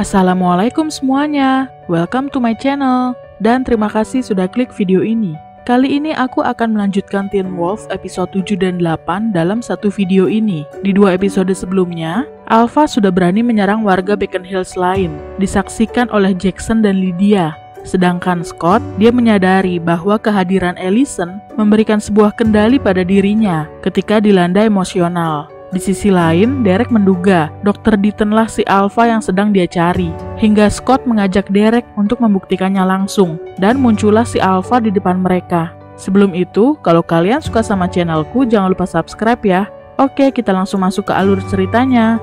Assalamualaikum semuanya, welcome to my channel, dan terima kasih sudah klik video ini. Kali ini aku akan melanjutkan Teen Wolf episode 7 dan 8 dalam satu video ini. Di dua episode sebelumnya, Alpha sudah berani menyerang warga Beacon Hills lain, disaksikan oleh Jackson dan Lydia. Sedangkan Scott, dia menyadari bahwa kehadiran Ellison memberikan sebuah kendali pada dirinya ketika dilanda emosional. Di sisi lain, Derek menduga Dr. Deatonlah si Alpha yang sedang dia cari, hingga Scott mengajak Derek untuk membuktikannya langsung, dan muncullah si Alpha di depan mereka. Sebelum itu, kalau kalian suka sama channelku, jangan lupa subscribe ya. Oke, kita langsung masuk ke alur ceritanya.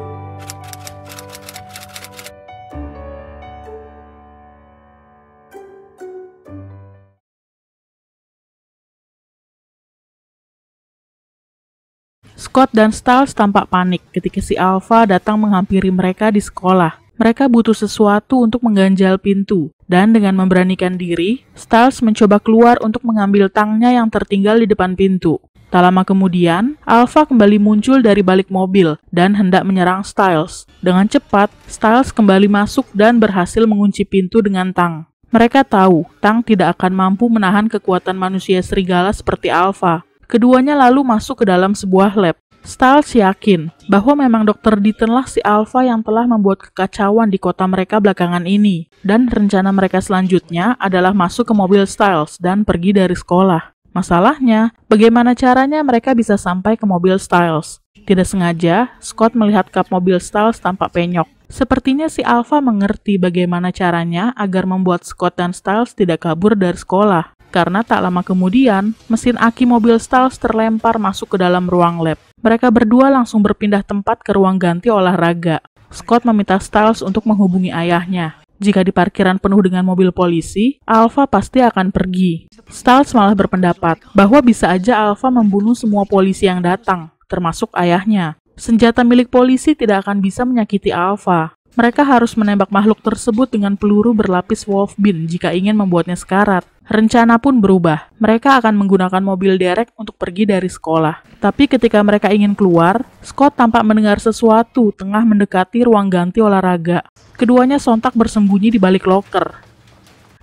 Scott dan Styles tampak panik ketika si Alpha datang menghampiri mereka di sekolah. Mereka butuh sesuatu untuk mengganjal pintu, dan dengan memberanikan diri, Styles mencoba keluar untuk mengambil tangnya yang tertinggal di depan pintu. Tak lama kemudian, Alpha kembali muncul dari balik mobil dan hendak menyerang Styles. Dengan cepat, Styles kembali masuk dan berhasil mengunci pintu dengan tang. Mereka tahu Tang tidak akan mampu menahan kekuatan manusia serigala seperti Alpha. Keduanya lalu masuk ke dalam sebuah lab. Styles yakin bahwa memang Dr. ditenlah si Alpha yang telah membuat kekacauan di kota mereka belakangan ini. Dan rencana mereka selanjutnya adalah masuk ke mobil Styles dan pergi dari sekolah. Masalahnya, bagaimana caranya mereka bisa sampai ke mobil Styles? Tidak sengaja, Scott melihat kap mobil Styles tampak penyok. Sepertinya si Alpha mengerti bagaimana caranya agar membuat Scott dan Styles tidak kabur dari sekolah karena tak lama kemudian, mesin aki mobil Styles terlempar masuk ke dalam ruang lab. Mereka berdua langsung berpindah tempat ke ruang ganti olahraga. Scott meminta Styles untuk menghubungi ayahnya. Jika di parkiran penuh dengan mobil polisi, Alpha pasti akan pergi. Styles malah berpendapat bahwa bisa aja Alpha membunuh semua polisi yang datang, termasuk ayahnya. Senjata milik polisi tidak akan bisa menyakiti Alpha. Mereka harus menembak makhluk tersebut dengan peluru berlapis wolf bin jika ingin membuatnya sekarat. Rencana pun berubah. Mereka akan menggunakan mobil derek untuk pergi dari sekolah. Tapi ketika mereka ingin keluar, Scott tampak mendengar sesuatu tengah mendekati ruang ganti olahraga. Keduanya sontak bersembunyi di balik loker.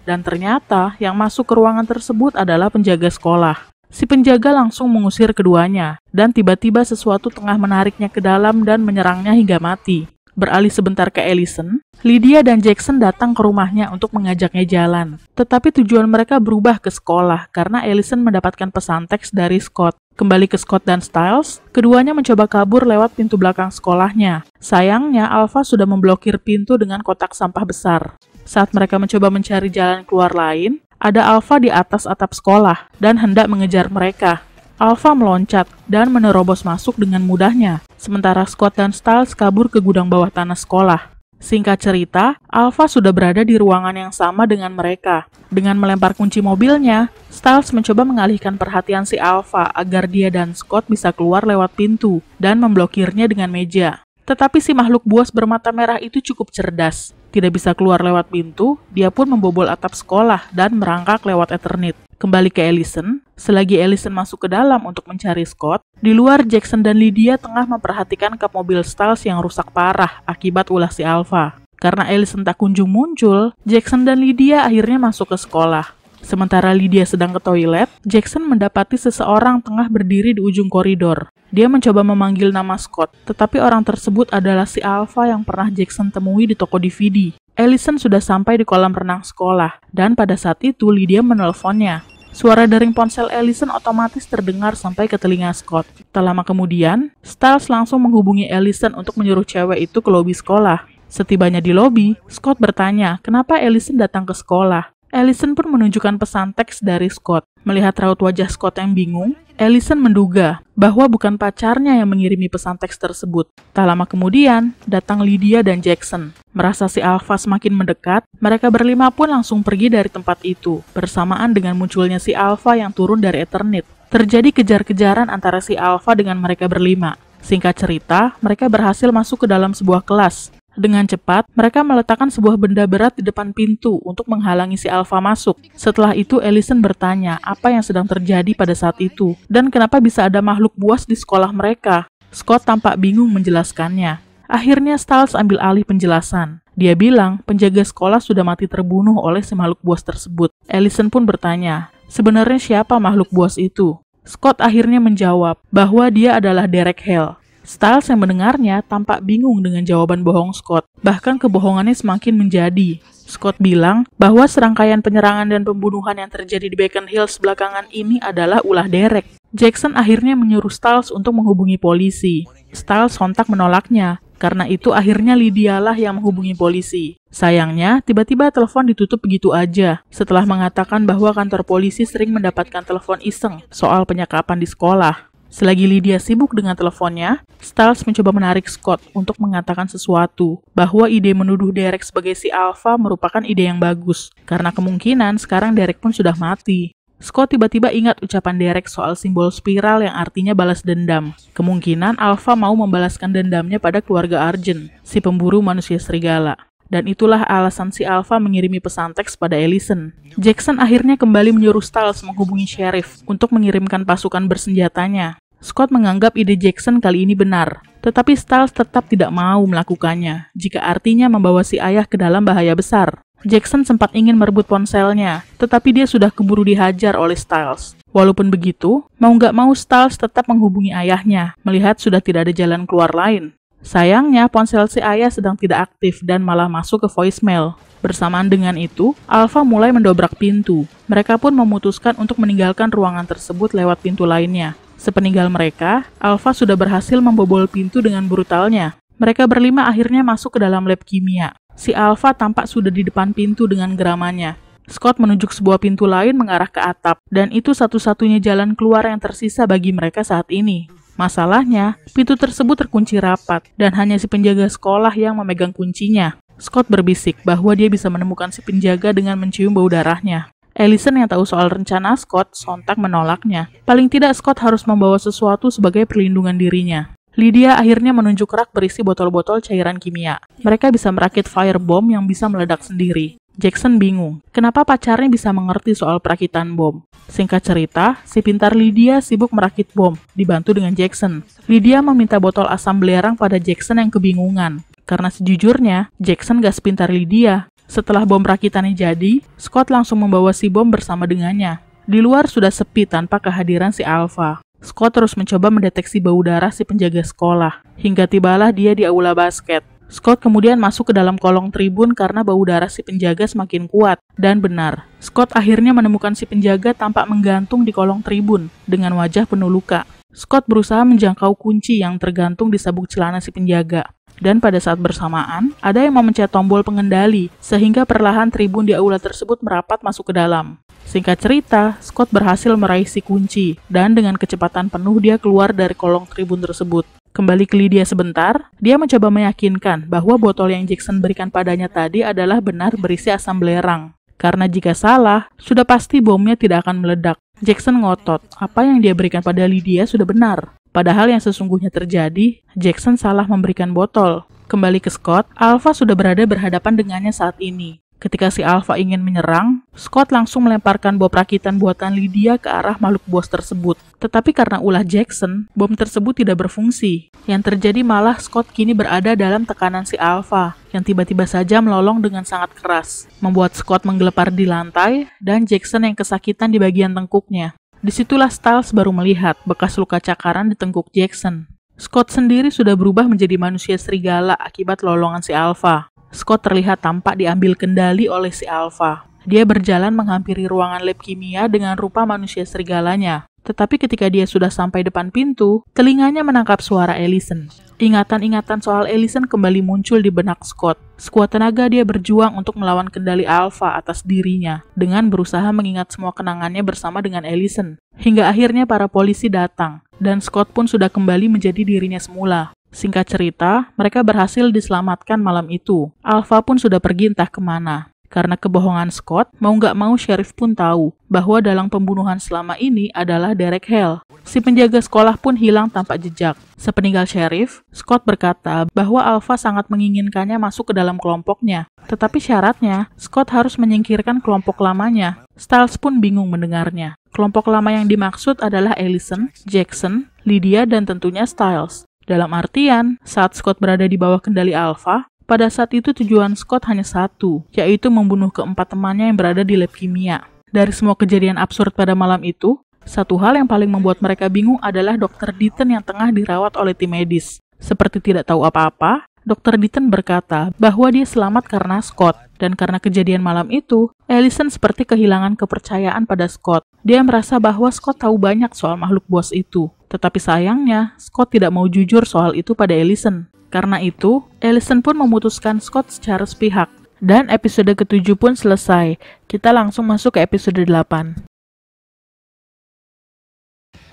Dan ternyata yang masuk ke ruangan tersebut adalah penjaga sekolah. Si penjaga langsung mengusir keduanya, dan tiba-tiba sesuatu tengah menariknya ke dalam dan menyerangnya hingga mati. Beralih sebentar ke Ellison, Lydia dan Jackson datang ke rumahnya untuk mengajaknya jalan. Tetapi tujuan mereka berubah ke sekolah karena Ellison mendapatkan pesan teks dari Scott. Kembali ke Scott dan Styles, keduanya mencoba kabur lewat pintu belakang sekolahnya. Sayangnya, Alpha sudah memblokir pintu dengan kotak sampah besar. Saat mereka mencoba mencari jalan keluar lain, ada Alpha di atas atap sekolah dan hendak mengejar mereka. Alpha meloncat dan menerobos masuk dengan mudahnya, sementara Scott dan Stiles kabur ke gudang bawah tanah sekolah. Singkat cerita, Alpha sudah berada di ruangan yang sama dengan mereka. Dengan melempar kunci mobilnya, Stiles mencoba mengalihkan perhatian si Alpha agar dia dan Scott bisa keluar lewat pintu dan memblokirnya dengan meja. Tetapi si makhluk buas bermata merah itu cukup cerdas. Tidak bisa keluar lewat pintu, dia pun membobol atap sekolah dan merangkak lewat Eternit. Kembali ke Ellison, selagi Ellison masuk ke dalam untuk mencari Scott, di luar Jackson dan Lydia tengah memperhatikan kap mobil Stiles yang rusak parah akibat ulah si Alpha. Karena Ellison tak kunjung muncul, Jackson dan Lydia akhirnya masuk ke sekolah. Sementara Lydia sedang ke toilet, Jackson mendapati seseorang tengah berdiri di ujung koridor. Dia mencoba memanggil nama Scott, tetapi orang tersebut adalah si Alpha yang pernah Jackson temui di toko DVD. Ellison sudah sampai di kolam renang sekolah, dan pada saat itu Lydia menelponnya. Suara daring ponsel Ellison otomatis terdengar sampai ke telinga Scott. Tak lama kemudian, Styles langsung menghubungi Ellison untuk menyuruh cewek itu ke lobi sekolah. Setibanya di lobi, Scott bertanya kenapa Ellison datang ke sekolah. Ellison pun menunjukkan pesan teks dari Scott. Melihat raut wajah Scott yang bingung, Ellison menduga bahwa bukan pacarnya yang mengirimi pesan teks tersebut. Tak lama kemudian, datang Lydia dan Jackson. Merasa si Alpha semakin mendekat, mereka berlima pun langsung pergi dari tempat itu, bersamaan dengan munculnya si Alpha yang turun dari Eternit. Terjadi kejar-kejaran antara si Alpha dengan mereka berlima. Singkat cerita, mereka berhasil masuk ke dalam sebuah kelas. Dengan cepat, mereka meletakkan sebuah benda berat di depan pintu untuk menghalangi si Alpha masuk. Setelah itu, Ellison bertanya apa yang sedang terjadi pada saat itu, dan kenapa bisa ada makhluk buas di sekolah mereka. Scott tampak bingung menjelaskannya. Akhirnya, Stiles ambil alih penjelasan. Dia bilang penjaga sekolah sudah mati terbunuh oleh si makhluk buas tersebut. Ellison pun bertanya, sebenarnya siapa makhluk buas itu? Scott akhirnya menjawab bahwa dia adalah Derek Hale. Styles yang mendengarnya tampak bingung dengan jawaban bohong Scott. Bahkan kebohongannya semakin menjadi. Scott bilang bahwa serangkaian penyerangan dan pembunuhan yang terjadi di Beacon Hills belakangan ini adalah ulah Derek. Jackson akhirnya menyuruh Styles untuk menghubungi polisi. Styles sontak menolaknya, karena itu akhirnya Lydia lah yang menghubungi polisi. Sayangnya, tiba-tiba telepon ditutup begitu aja setelah mengatakan bahwa kantor polisi sering mendapatkan telepon iseng soal penyekapan di sekolah. Selagi Lydia sibuk dengan teleponnya, Styles mencoba menarik Scott untuk mengatakan sesuatu, bahwa ide menuduh Derek sebagai si Alpha merupakan ide yang bagus, karena kemungkinan sekarang Derek pun sudah mati. Scott tiba-tiba ingat ucapan Derek soal simbol spiral yang artinya balas dendam. Kemungkinan Alpha mau membalaskan dendamnya pada keluarga Arjun, si pemburu manusia serigala dan itulah alasan si Alpha mengirimi pesan teks pada Ellison. Jackson akhirnya kembali menyuruh Stiles menghubungi Sheriff untuk mengirimkan pasukan bersenjatanya. Scott menganggap ide Jackson kali ini benar, tetapi Stiles tetap tidak mau melakukannya jika artinya membawa si ayah ke dalam bahaya besar. Jackson sempat ingin merebut ponselnya, tetapi dia sudah keburu dihajar oleh Stiles. Walaupun begitu, mau nggak mau Stiles tetap menghubungi ayahnya, melihat sudah tidak ada jalan keluar lain. Sayangnya, ponsel si ayah sedang tidak aktif dan malah masuk ke voicemail. Bersamaan dengan itu, Alpha mulai mendobrak pintu. Mereka pun memutuskan untuk meninggalkan ruangan tersebut lewat pintu lainnya. Sepeninggal mereka, Alpha sudah berhasil membobol pintu dengan brutalnya. Mereka berlima akhirnya masuk ke dalam lab kimia. Si Alpha tampak sudah di depan pintu dengan geramannya. Scott menunjuk sebuah pintu lain mengarah ke atap, dan itu satu-satunya jalan keluar yang tersisa bagi mereka saat ini. Masalahnya, pintu tersebut terkunci rapat, dan hanya si penjaga sekolah yang memegang kuncinya. Scott berbisik bahwa dia bisa menemukan si penjaga dengan mencium bau darahnya. Ellison yang tahu soal rencana Scott sontak menolaknya. Paling tidak Scott harus membawa sesuatu sebagai perlindungan dirinya. Lydia akhirnya menunjuk rak berisi botol-botol cairan kimia. Mereka bisa merakit firebomb yang bisa meledak sendiri. Jackson bingung, kenapa pacarnya bisa mengerti soal perakitan bom. Singkat cerita, si pintar Lydia sibuk merakit bom, dibantu dengan Jackson. Lydia meminta botol asam belerang pada Jackson yang kebingungan. Karena sejujurnya, Jackson gak sepintar Lydia. Setelah bom rakitannya jadi, Scott langsung membawa si bom bersama dengannya. Di luar sudah sepi tanpa kehadiran si Alpha. Scott terus mencoba mendeteksi bau darah si penjaga sekolah, hingga tibalah dia di aula basket. Scott kemudian masuk ke dalam kolong tribun karena bau darah si penjaga semakin kuat. Dan benar, Scott akhirnya menemukan si penjaga tampak menggantung di kolong tribun dengan wajah penuh luka. Scott berusaha menjangkau kunci yang tergantung di sabuk celana si penjaga dan pada saat bersamaan ada yang memencet tombol pengendali sehingga perlahan tribun di aula tersebut merapat masuk ke dalam. Singkat cerita, Scott berhasil meraih si kunci dan dengan kecepatan penuh dia keluar dari kolong tribun tersebut. Kembali ke Lydia sebentar, dia mencoba meyakinkan bahwa botol yang Jackson berikan padanya tadi adalah benar berisi asam belerang. Karena jika salah, sudah pasti bomnya tidak akan meledak. Jackson ngotot, apa yang dia berikan pada Lydia sudah benar. Padahal yang sesungguhnya terjadi, Jackson salah memberikan botol. Kembali ke Scott, Alpha sudah berada berhadapan dengannya saat ini. Ketika si Alpha ingin menyerang, Scott langsung melemparkan bom rakitan buatan Lydia ke arah makhluk bos tersebut. Tetapi karena ulah Jackson, bom tersebut tidak berfungsi. Yang terjadi malah Scott kini berada dalam tekanan si Alpha, yang tiba-tiba saja melolong dengan sangat keras, membuat Scott menggelepar di lantai, dan Jackson yang kesakitan di bagian tengkuknya. Disitulah Styles baru melihat bekas luka cakaran di tengkuk Jackson. Scott sendiri sudah berubah menjadi manusia serigala akibat lolongan si Alpha. Scott terlihat tampak diambil kendali oleh si Alpha. Dia berjalan menghampiri ruangan lab kimia dengan rupa manusia serigalanya. Tetapi ketika dia sudah sampai depan pintu, telinganya menangkap suara Ellison. Ingatan-ingatan soal Ellison kembali muncul di benak Scott. Sekuat tenaga dia berjuang untuk melawan kendali Alpha atas dirinya, dengan berusaha mengingat semua kenangannya bersama dengan Ellison. Hingga akhirnya para polisi datang, dan Scott pun sudah kembali menjadi dirinya semula. Singkat cerita, mereka berhasil diselamatkan malam itu. Alpha pun sudah pergi entah kemana. Karena kebohongan Scott, mau nggak mau Sheriff pun tahu bahwa dalang pembunuhan selama ini adalah Derek Hale. Si penjaga sekolah pun hilang tanpa jejak. Sepeninggal Sheriff, Scott berkata bahwa Alpha sangat menginginkannya masuk ke dalam kelompoknya. Tetapi syaratnya, Scott harus menyingkirkan kelompok lamanya. Styles pun bingung mendengarnya. Kelompok lama yang dimaksud adalah Ellison, Jackson, Lydia, dan tentunya Styles. Dalam artian, saat Scott berada di bawah kendali Alpha, pada saat itu tujuan Scott hanya satu, yaitu membunuh keempat temannya yang berada di lab kimia. Dari semua kejadian absurd pada malam itu, satu hal yang paling membuat mereka bingung adalah dokter Ditten yang tengah dirawat oleh tim medis. Seperti tidak tahu apa-apa, dokter Ditten berkata bahwa dia selamat karena Scott. Dan karena kejadian malam itu, Allison seperti kehilangan kepercayaan pada Scott. Dia merasa bahwa Scott tahu banyak soal makhluk bos itu. Tetapi sayangnya, Scott tidak mau jujur soal itu pada Allison. Karena itu, Ellison pun memutuskan Scott secara sepihak. Dan episode ke-7 pun selesai. Kita langsung masuk ke episode 8.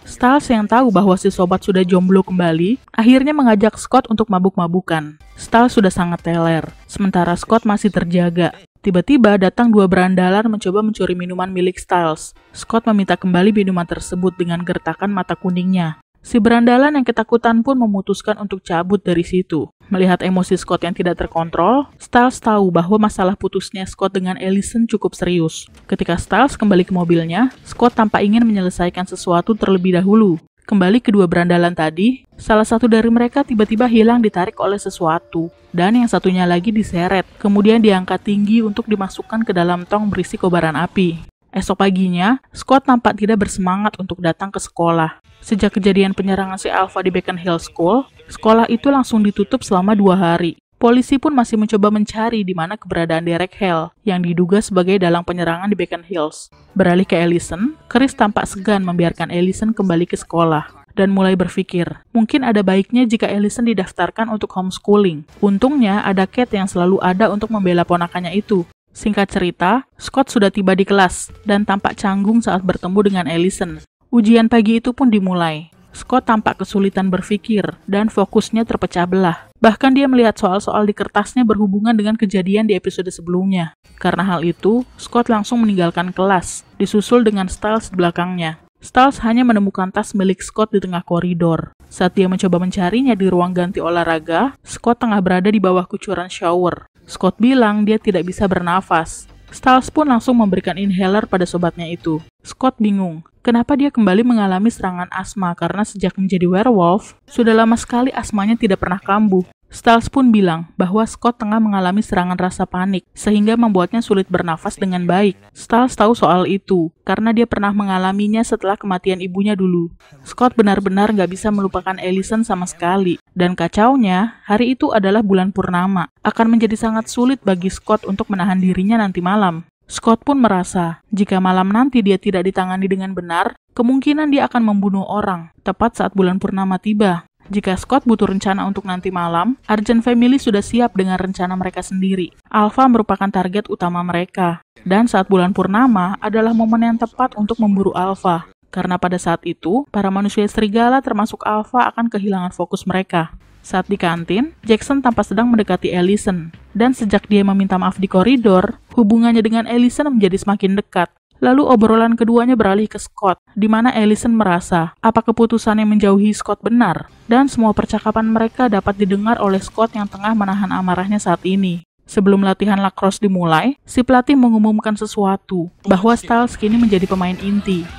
Styles yang tahu bahwa si sobat sudah jomblo kembali, akhirnya mengajak Scott untuk mabuk-mabukan. Styles sudah sangat teler, sementara Scott masih terjaga. Tiba-tiba datang dua berandalan mencoba mencuri minuman milik Styles. Scott meminta kembali minuman tersebut dengan gertakan mata kuningnya. Si berandalan yang ketakutan pun memutuskan untuk cabut dari situ. Melihat emosi Scott yang tidak terkontrol, Stiles tahu bahwa masalah putusnya Scott dengan Ellison cukup serius. Ketika Stiles kembali ke mobilnya, Scott tampak ingin menyelesaikan sesuatu terlebih dahulu. Kembali kedua berandalan tadi, salah satu dari mereka tiba-tiba hilang ditarik oleh sesuatu, dan yang satunya lagi diseret, kemudian diangkat tinggi untuk dimasukkan ke dalam tong berisi kobaran api. Esok paginya, Scott tampak tidak bersemangat untuk datang ke sekolah. Sejak kejadian penyerangan si Alpha di Beacon Hill School, sekolah itu langsung ditutup selama dua hari. Polisi pun masih mencoba mencari di mana keberadaan Derek Hell yang diduga sebagai dalang penyerangan di Beacon Hills. Beralih ke Ellison, Chris tampak segan membiarkan Ellison kembali ke sekolah dan mulai berpikir, mungkin ada baiknya jika Ellison didaftarkan untuk homeschooling. Untungnya ada Kate yang selalu ada untuk membela ponakannya itu. Singkat cerita, Scott sudah tiba di kelas dan tampak canggung saat bertemu dengan Ellison. Ujian pagi itu pun dimulai. Scott tampak kesulitan berpikir dan fokusnya terpecah belah. Bahkan dia melihat soal-soal di kertasnya berhubungan dengan kejadian di episode sebelumnya. Karena hal itu, Scott langsung meninggalkan kelas, disusul dengan Stiles di belakangnya. Stiles hanya menemukan tas milik Scott di tengah koridor. Saat dia mencoba mencarinya di ruang ganti olahraga, Scott tengah berada di bawah kucuran shower. Scott bilang dia tidak bisa bernafas Stiles pun langsung memberikan inhaler pada sobatnya itu. Scott bingung, kenapa dia kembali mengalami serangan asma karena sejak menjadi werewolf, sudah lama sekali asmanya tidak pernah kambuh. Stiles pun bilang bahwa Scott tengah mengalami serangan rasa panik, sehingga membuatnya sulit bernafas dengan baik. Stiles tahu soal itu, karena dia pernah mengalaminya setelah kematian ibunya dulu. Scott benar-benar nggak bisa melupakan Ellison sama sekali. Dan kacaunya, hari itu adalah bulan purnama. Akan menjadi sangat sulit bagi Scott untuk menahan dirinya nanti malam. Scott pun merasa, jika malam nanti dia tidak ditangani dengan benar, kemungkinan dia akan membunuh orang, tepat saat bulan purnama tiba. Jika Scott butuh rencana untuk nanti malam, Argent Family sudah siap dengan rencana mereka sendiri. Alpha merupakan target utama mereka. Dan saat bulan purnama adalah momen yang tepat untuk memburu Alpha. Karena pada saat itu, para manusia serigala termasuk Alpha akan kehilangan fokus mereka. Saat di kantin, Jackson tampak sedang mendekati Ellison. Dan sejak dia meminta maaf di koridor, hubungannya dengan Ellison menjadi semakin dekat. Lalu obrolan keduanya beralih ke Scott, di mana Allison merasa apa keputusannya menjauhi Scott benar, dan semua percakapan mereka dapat didengar oleh Scott yang tengah menahan amarahnya saat ini. Sebelum latihan lacrosse dimulai, si pelatih mengumumkan sesuatu, bahwa Styles kini menjadi pemain inti.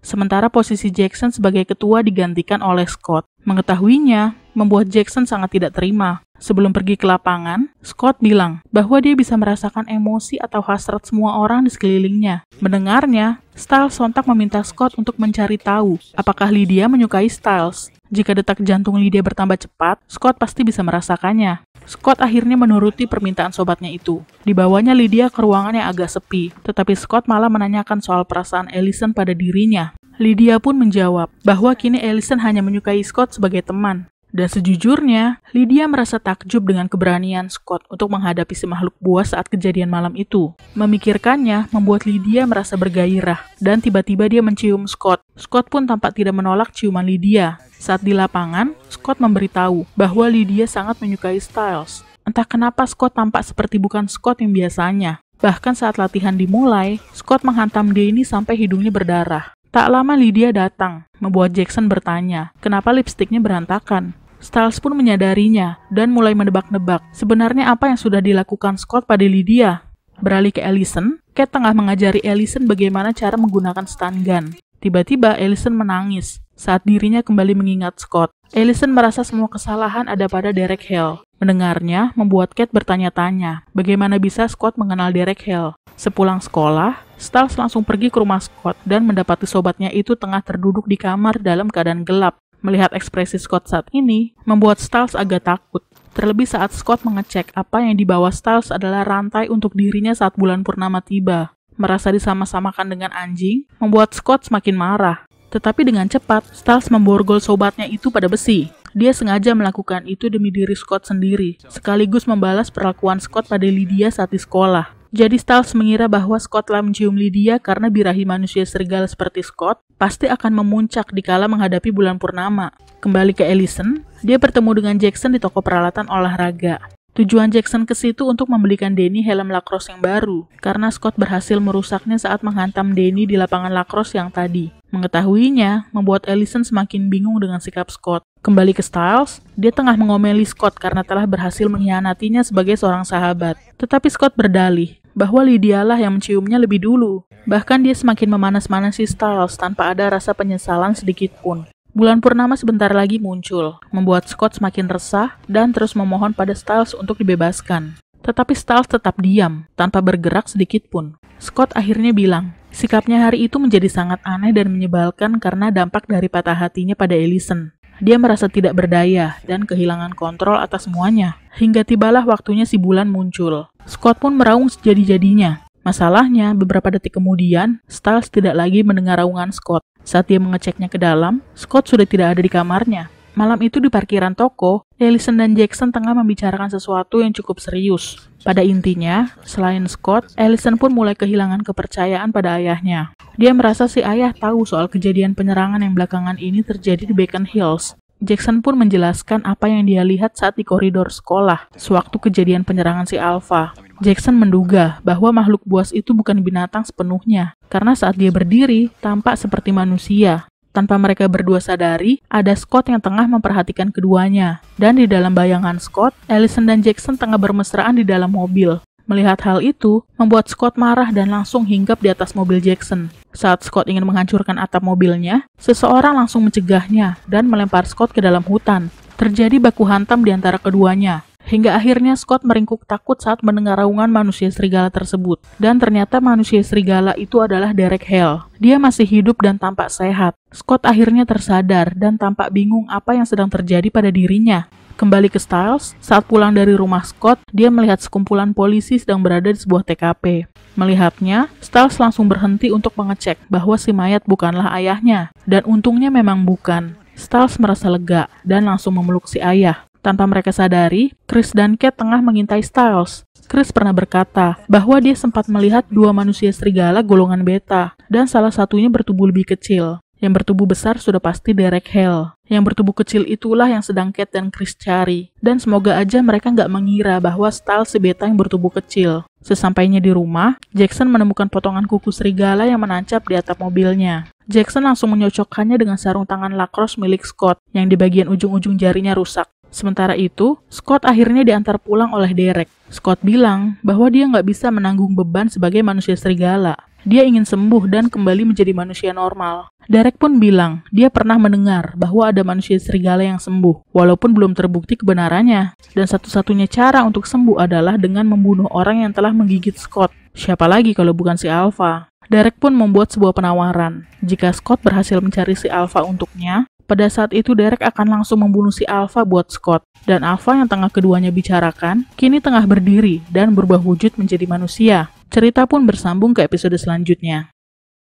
Sementara posisi Jackson sebagai ketua digantikan oleh Scott. Mengetahuinya, membuat Jackson sangat tidak terima. Sebelum pergi ke lapangan, Scott bilang bahwa dia bisa merasakan emosi atau hasrat semua orang di sekelilingnya. Mendengarnya, Styles sontak meminta Scott untuk mencari tahu apakah Lydia menyukai Styles. Jika detak jantung Lydia bertambah cepat, Scott pasti bisa merasakannya. Scott akhirnya menuruti permintaan sobatnya itu. Dibawanya Lydia ke ruangan yang agak sepi, tetapi Scott malah menanyakan soal perasaan Ellison pada dirinya. Lydia pun menjawab bahwa kini Ellison hanya menyukai Scott sebagai teman. Dan sejujurnya, Lydia merasa takjub dengan keberanian Scott untuk menghadapi si makhluk buas saat kejadian malam itu. Memikirkannya membuat Lydia merasa bergairah, dan tiba-tiba dia mencium Scott. Scott pun tampak tidak menolak ciuman Lydia. Saat di lapangan, Scott memberitahu bahwa Lydia sangat menyukai Styles. Entah kenapa Scott tampak seperti bukan Scott yang biasanya. Bahkan saat latihan dimulai, Scott menghantam Denny sampai hidungnya berdarah. Tak lama Lydia datang, membuat Jackson bertanya, kenapa lipstiknya berantakan. Stiles pun menyadarinya dan mulai menebak-nebak sebenarnya apa yang sudah dilakukan Scott pada Lydia. Beralih ke Allison, Kate tengah mengajari Allison bagaimana cara menggunakan stun gun. Tiba-tiba Allison menangis saat dirinya kembali mengingat Scott. Allison merasa semua kesalahan ada pada Derek Hale. Mendengarnya membuat Kate bertanya-tanya bagaimana bisa Scott mengenal Derek Hale. Sepulang sekolah, Stiles langsung pergi ke rumah Scott dan mendapati sobatnya itu tengah terduduk di kamar dalam keadaan gelap. Melihat ekspresi Scott saat ini, membuat Styles agak takut. Terlebih saat Scott mengecek apa yang dibawa Styles adalah rantai untuk dirinya saat bulan purnama tiba. Merasa disama-samakan dengan anjing, membuat Scott semakin marah. Tetapi dengan cepat, Styles memborgol sobatnya itu pada besi. Dia sengaja melakukan itu demi diri Scott sendiri, sekaligus membalas perlakuan Scott pada Lydia saat di sekolah. Jadi Styles mengira bahwa Scott telah mencium Lydia karena birahi manusia serigala seperti Scott pasti akan memuncak di kala menghadapi bulan purnama. Kembali ke Ellison, dia bertemu dengan Jackson di toko peralatan olahraga. Tujuan Jackson ke situ untuk membelikan Denny helm lacrosse yang baru, karena Scott berhasil merusaknya saat menghantam Denny di lapangan lacrosse yang tadi. Mengetahuinya, membuat Ellison semakin bingung dengan sikap Scott. Kembali ke Styles, dia tengah mengomeli Scott karena telah berhasil mengkhianatinya sebagai seorang sahabat. Tetapi Scott berdalih, bahwa Lydia lah yang menciumnya lebih dulu. Bahkan dia semakin memanas-manasi Styles tanpa ada rasa penyesalan sedikit pun. Bulan purnama sebentar lagi muncul, membuat Scott semakin resah dan terus memohon pada Styles untuk dibebaskan. Tetapi Styles tetap diam, tanpa bergerak sedikit pun. Scott akhirnya bilang, sikapnya hari itu menjadi sangat aneh dan menyebalkan karena dampak dari patah hatinya pada Ellison. Dia merasa tidak berdaya dan kehilangan kontrol atas semuanya. Hingga tibalah waktunya si bulan muncul. Scott pun meraung sejadi-jadinya. Masalahnya, beberapa detik kemudian, Stiles tidak lagi mendengar raungan Scott. Saat dia mengeceknya ke dalam, Scott sudah tidak ada di kamarnya. Malam itu di parkiran toko, Ellison dan Jackson tengah membicarakan sesuatu yang cukup serius. Pada intinya, selain Scott, Ellison pun mulai kehilangan kepercayaan pada ayahnya. Dia merasa si ayah tahu soal kejadian penyerangan yang belakangan ini terjadi di Beacon Hills. Jackson pun menjelaskan apa yang dia lihat saat di koridor sekolah sewaktu kejadian penyerangan si Alpha. Jackson menduga bahwa makhluk buas itu bukan binatang sepenuhnya, karena saat dia berdiri tampak seperti manusia. Tanpa mereka berdua sadari, ada Scott yang tengah memperhatikan keduanya. Dan di dalam bayangan Scott, Allison dan Jackson tengah bermesraan di dalam mobil. Melihat hal itu, membuat Scott marah dan langsung hinggap di atas mobil Jackson. Saat Scott ingin menghancurkan atap mobilnya, seseorang langsung mencegahnya dan melempar Scott ke dalam hutan. Terjadi baku hantam di antara keduanya, hingga akhirnya Scott meringkuk takut saat mendengar raungan manusia serigala tersebut. Dan ternyata manusia serigala itu adalah Derek Hale. Dia masih hidup dan tampak sehat. Scott akhirnya tersadar dan tampak bingung apa yang sedang terjadi pada dirinya. Kembali ke Styles, saat pulang dari rumah Scott, dia melihat sekumpulan polisi sedang berada di sebuah TKP. Melihatnya, Styles langsung berhenti untuk mengecek bahwa si mayat bukanlah ayahnya, dan untungnya memang bukan. Styles merasa lega dan langsung memeluk si ayah. Tanpa mereka sadari, Chris dan Kate tengah mengintai Styles. Chris pernah berkata bahwa dia sempat melihat dua manusia serigala golongan beta, dan salah satunya bertubuh lebih kecil. Yang bertubuh besar sudah pasti Derek Hell. Yang bertubuh kecil itulah yang sedang Kate dan Chris cari. Dan semoga aja mereka nggak mengira bahwa style si beta yang bertubuh kecil. Sesampainya di rumah, Jackson menemukan potongan kuku serigala yang menancap di atap mobilnya. Jackson langsung menyocokkannya dengan sarung tangan lacrosse milik Scott yang di bagian ujung-ujung jarinya rusak. Sementara itu, Scott akhirnya diantar pulang oleh Derek. Scott bilang bahwa dia nggak bisa menanggung beban sebagai manusia serigala. Dia ingin sembuh dan kembali menjadi manusia normal. Derek pun bilang, dia pernah mendengar bahwa ada manusia serigala yang sembuh, walaupun belum terbukti kebenarannya. Dan satu-satunya cara untuk sembuh adalah dengan membunuh orang yang telah menggigit Scott. Siapa lagi kalau bukan si Alpha? Derek pun membuat sebuah penawaran. Jika Scott berhasil mencari si Alpha untuknya, pada saat itu Derek akan langsung membunuh si Alpha buat Scott. Dan Alpha yang tengah keduanya bicarakan, kini tengah berdiri dan berubah wujud menjadi manusia. Cerita pun bersambung ke episode selanjutnya.